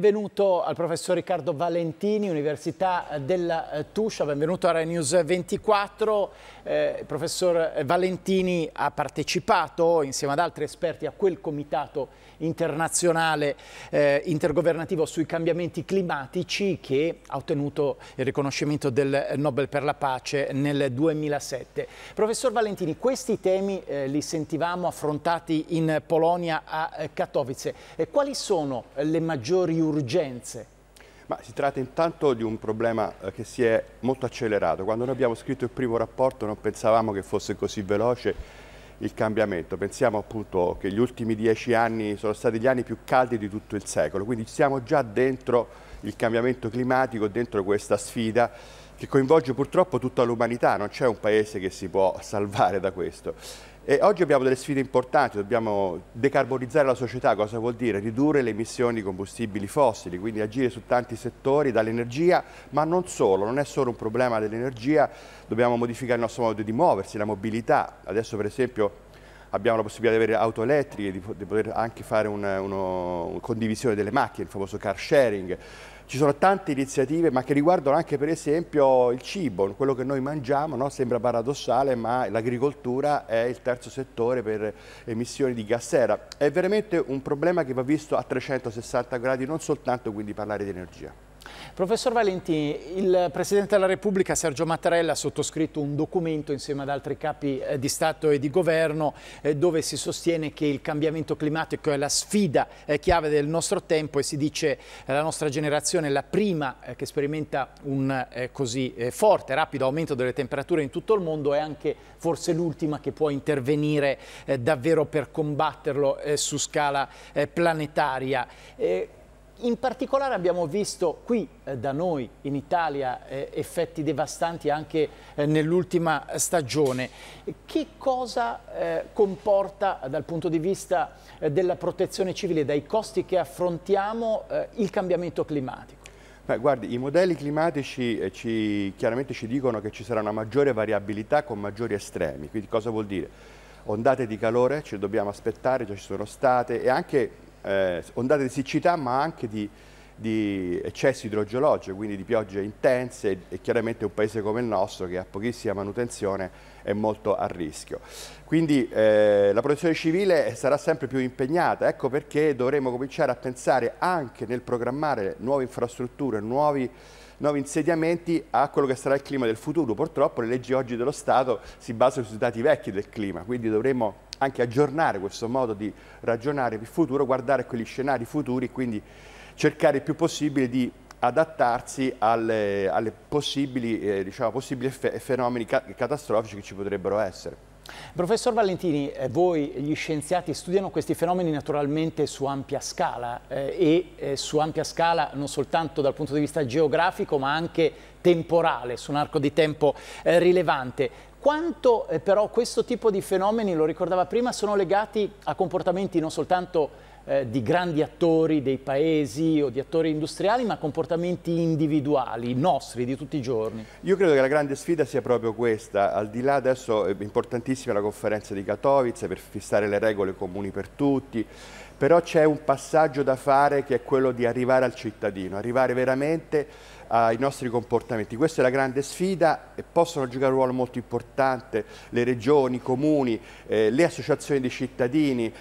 Benvenuto al professor Riccardo Valentini, Università della eh, Tuscia, benvenuto a Rai News 24. Eh, il professor Valentini ha partecipato insieme ad altri esperti a quel comitato internazionale eh, intergovernativo sui cambiamenti climatici che ha ottenuto il riconoscimento del Nobel per la pace nel 2007. Professor Valentini, questi temi eh, li sentivamo affrontati in Polonia a eh, Katowice. quali sono le maggiori urgenze? Ma si tratta intanto di un problema eh, che si è molto accelerato. Quando noi abbiamo scritto il primo rapporto non pensavamo che fosse così veloce il cambiamento. Pensiamo appunto che gli ultimi dieci anni sono stati gli anni più caldi di tutto il secolo, quindi siamo già dentro il cambiamento climatico, dentro questa sfida che coinvolge purtroppo tutta l'umanità, non c'è un paese che si può salvare da questo. E oggi abbiamo delle sfide importanti, dobbiamo decarbonizzare la società, cosa vuol dire? Ridurre le emissioni di combustibili fossili, quindi agire su tanti settori, dall'energia, ma non solo, non è solo un problema dell'energia, dobbiamo modificare il nostro modo di muoversi, la mobilità. Adesso per esempio abbiamo la possibilità di avere auto elettriche, di, poter anche fare una, una condivisione delle macchine, il famoso car sharing ci sono tante iniziative ma che riguardano anche per esempio il cibo, quello che noi mangiamo, no? sembra paradossale ma l'agricoltura è il terzo settore per emissioni di gas sera. È veramente un problema che va visto a 360 gradi, non soltanto quindi parlare di energia. Professor Valenti, il Presidente della Repubblica Sergio Mattarella ha sottoscritto un documento insieme ad altri capi eh, di Stato e di Governo eh, dove si sostiene che il cambiamento climatico è la sfida eh, chiave del nostro tempo e si dice eh, la nostra generazione è la prima che sperimenta un così forte, rapido aumento delle temperature in tutto il mondo e anche forse l'ultima che può intervenire davvero per combatterlo su scala planetaria. In particolare abbiamo visto qui eh, da noi in Italia eh, effetti devastanti anche eh, nell'ultima stagione. Che cosa eh, comporta dal punto di vista eh, della protezione civile, dai costi che affrontiamo, eh, il cambiamento climatico? Beh, guardi, i modelli climatici ci, chiaramente ci dicono che ci sarà una maggiore variabilità con maggiori estremi, quindi cosa vuol dire? Ondate di calore ci dobbiamo aspettare, già ci sono state e anche eh, ondate di siccità ma anche di, di eccessi idrogeologici, quindi di piogge intense e, chiaramente un paese come il nostro che ha pochissima manutenzione è molto a rischio. Quindi eh, la protezione civile sarà sempre più impegnata, ecco perché dovremo cominciare a pensare anche nel programmare nuove infrastrutture, nuovi nuovi insediamenti a quello che sarà il clima del futuro. Purtroppo le leggi oggi dello Stato si basano sui dati vecchi del clima, quindi dovremo anche aggiornare questo modo di ragionare per il futuro, guardare quegli scenari futuri, quindi cercare il più possibile di adattarsi alle, alle possibili, eh, diciamo, possibili fenomeni ca catastrofici che ci potrebbero essere. Professor Valentini, eh, voi gli scienziati studiano questi fenomeni naturalmente su ampia scala eh, e eh, su ampia scala non soltanto dal punto di vista geografico ma anche temporale, su un arco di tempo eh, rilevante. Quanto eh, però questo tipo di fenomeni, lo ricordava prima, sono legati a comportamenti non soltanto eh, di grandi attori dei paesi o di attori industriali, ma comportamenti individuali, nostri, di tutti i giorni? Io credo che la grande sfida sia proprio questa. Al di là adesso eh, è importantissima la conferenza di Katowice per fissare le regole comuni per tutti, però c'è un passaggio da fare che è quello di arrivare al cittadino, arrivare veramente ai nostri comportamenti. Questa è la grande sfida e possono giocare un ruolo molto importante le regioni, i comuni, eh, le associazioni dei cittadini.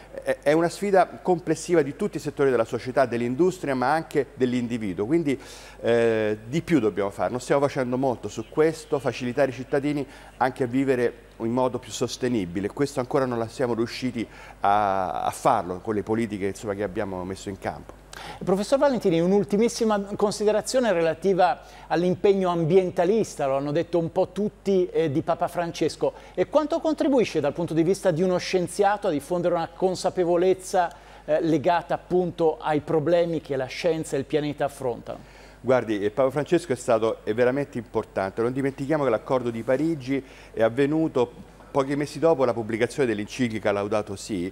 È una sfida complessiva di tutti i settori della società, dell'industria ma anche dell'individuo. Quindi eh, di più dobbiamo fare, non stiamo facendo molto su questo, facilitare i cittadini anche a vivere in modo più sostenibile. Questo ancora non la siamo riusciti a, a farlo con le politiche insomma, che abbiamo messo in campo. Professor Valentini, un'ultimissima considerazione relativa all'impegno ambientalista, lo hanno detto un po' tutti, eh, di Papa Francesco. E quanto contribuisce dal punto di vista di uno scienziato a diffondere una consapevolezza eh, legata appunto ai problemi che la scienza e il pianeta affrontano? Guardi, il eh, Papa Francesco è stato è veramente importante, non dimentichiamo che l'accordo di Parigi è avvenuto pochi mesi dopo la pubblicazione dell'enciclica Laudato Si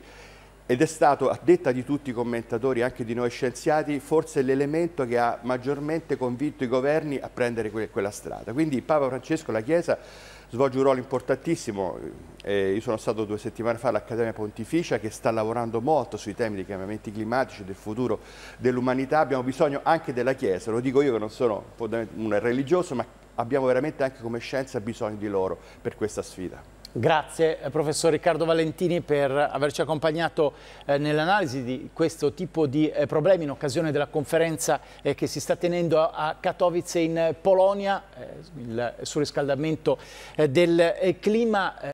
ed è stato, a detta di tutti i commentatori, anche di noi scienziati, forse l'elemento che ha maggiormente convinto i governi a prendere que quella strada. Quindi Papa Francesco, la Chiesa, svolge un ruolo importantissimo, eh, io sono stato due settimane fa all'Accademia Pontificia che sta lavorando molto sui temi dei cambiamenti climatici, del futuro dell'umanità. Abbiamo bisogno anche della Chiesa, lo dico io che non sono un religioso, ma abbiamo veramente anche come scienza bisogno di loro per questa sfida. Grazie eh, professor Riccardo Valentini per averci accompagnato eh, nell'analisi di questo tipo di eh, problemi in occasione della conferenza eh, che si sta tenendo a, a Katowice in Polonia, eh, il surriscaldamento eh, del clima.